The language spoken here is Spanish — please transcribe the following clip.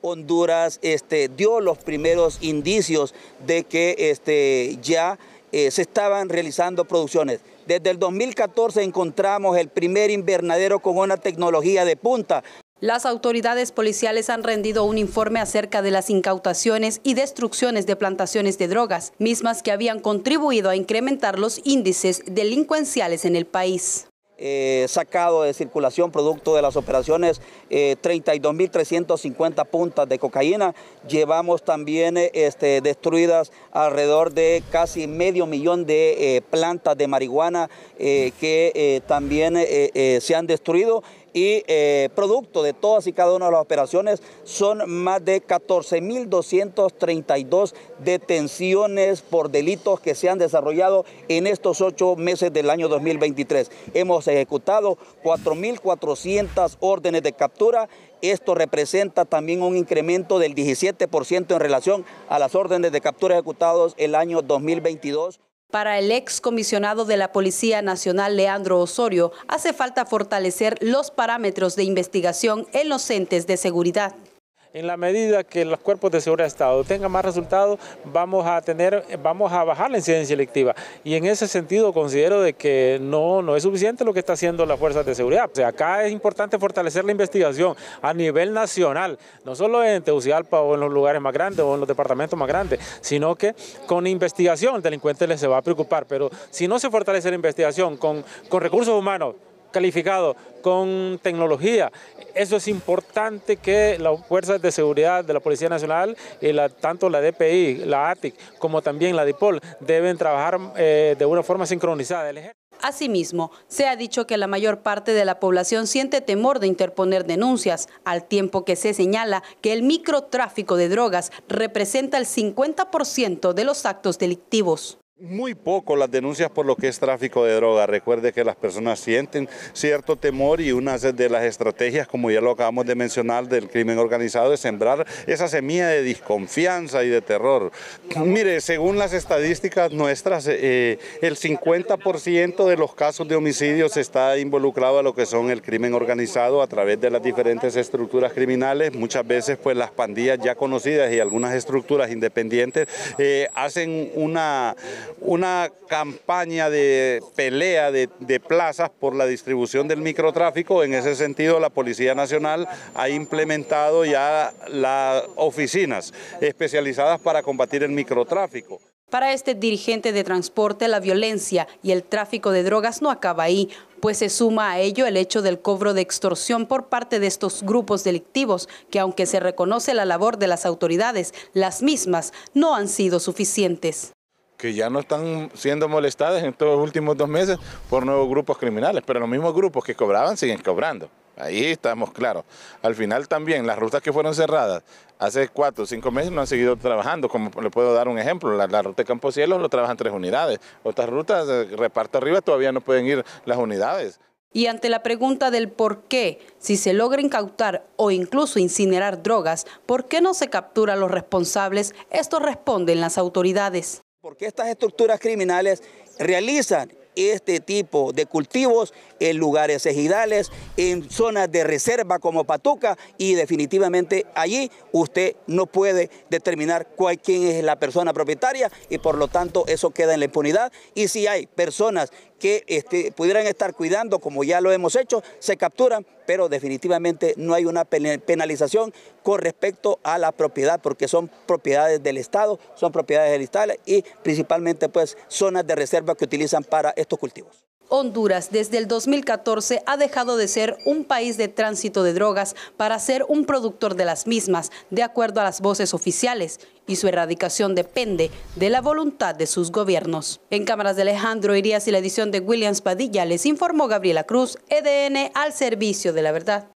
Honduras este, dio los primeros indicios de que este, ya eh, se estaban realizando producciones. Desde el 2014 encontramos el primer invernadero con una tecnología de punta. Las autoridades policiales han rendido un informe acerca de las incautaciones y destrucciones de plantaciones de drogas, mismas que habían contribuido a incrementar los índices delincuenciales en el país. Eh, sacado de circulación producto de las operaciones 32.350 eh, puntas de cocaína. Llevamos también este, destruidas alrededor de casi medio millón de eh, plantas de marihuana que también se han destruido y eh, producto de todas y cada una de las operaciones son más de 14.232 detenciones por delitos que se han desarrollado en estos ocho meses del año 2023. Hemos ejecutado 4.400 órdenes de captura. Esto representa también un incremento del 17% en relación a las órdenes de captura ejecutadas el año 2022. Para el ex comisionado de la Policía Nacional, Leandro Osorio, hace falta fortalecer los parámetros de investigación en los entes de seguridad. En la medida que los cuerpos de seguridad de Estado tengan más resultados, vamos a tener, vamos a bajar la incidencia electiva. Y en ese sentido considero de que no, no es suficiente lo que está haciendo las fuerzas de seguridad. O sea, acá es importante fortalecer la investigación a nivel nacional, no solo en Tegucigalpa o en los lugares más grandes o en los departamentos más grandes, sino que con investigación el delincuente les se va a preocupar. Pero si no se fortalece la investigación con, con recursos humanos, calificado con tecnología. Eso es importante que las fuerzas de seguridad de la Policía Nacional y tanto la DPI, la ATIC, como también la DIPOL deben trabajar eh, de una forma sincronizada. Asimismo, se ha dicho que la mayor parte de la población siente temor de interponer denuncias, al tiempo que se señala que el microtráfico de drogas representa el 50% de los actos delictivos. Muy poco las denuncias por lo que es tráfico de droga. Recuerde que las personas sienten cierto temor y una de las estrategias, como ya lo acabamos de mencionar, del crimen organizado es sembrar esa semilla de desconfianza y de terror. Mire, según las estadísticas nuestras, eh, el 50% de los casos de homicidios está involucrado a lo que son el crimen organizado a través de las diferentes estructuras criminales. Muchas veces, pues las pandillas ya conocidas y algunas estructuras independientes eh, hacen una una campaña de pelea de, plazas por la distribución del microtráfico. En ese sentido, la Policía Nacional ha implementado ya las oficinas especializadas para combatir el microtráfico. Para este dirigente de transporte, la violencia y el tráfico de drogas no acaba ahí, pues se suma a ello el hecho del cobro de extorsión por parte de estos grupos delictivos, que aunque se reconoce la labor de las autoridades, las mismas no han sido suficientes que ya no están siendo molestadas en estos últimos dos meses por nuevos grupos criminales, pero los mismos grupos que cobraban siguen cobrando. Ahí estamos claros. Al final también las rutas que fueron cerradas hace cuatro o cinco meses no han seguido trabajando. Como le puedo dar un ejemplo, la, ruta de Camposielos lo trabajan tres unidades. Otras rutas, reparto arriba, todavía no pueden ir las unidades. Y ante la pregunta del por qué, si se logra incautar o incluso incinerar drogas, ¿por qué no se captura a los responsables? Esto responden las autoridades. Porque estas estructuras criminales realizan este tipo de cultivos en lugares ejidales, en zonas de reserva como Patuca y definitivamente allí usted no puede determinar cuál, quién es la persona propietaria y por lo tanto eso queda en la impunidad y si hay personas que este, pudieran estar cuidando como ya lo hemos hecho, se capturan pero definitivamente no hay una penalización con respecto a la propiedad, porque son propiedades del Estado, son propiedades del Estado y principalmente pues zonas de reserva que utilizan para estos cultivos. Honduras desde el 2014 ha dejado de ser un país de tránsito de drogas para ser un productor de las mismas, de acuerdo a las voces oficiales, y su erradicación depende de la voluntad de sus gobiernos. En cámaras de Alejandro Irías y la edición de Williams Padilla les informó Gabriela Cruz, EDN al servicio de la verdad.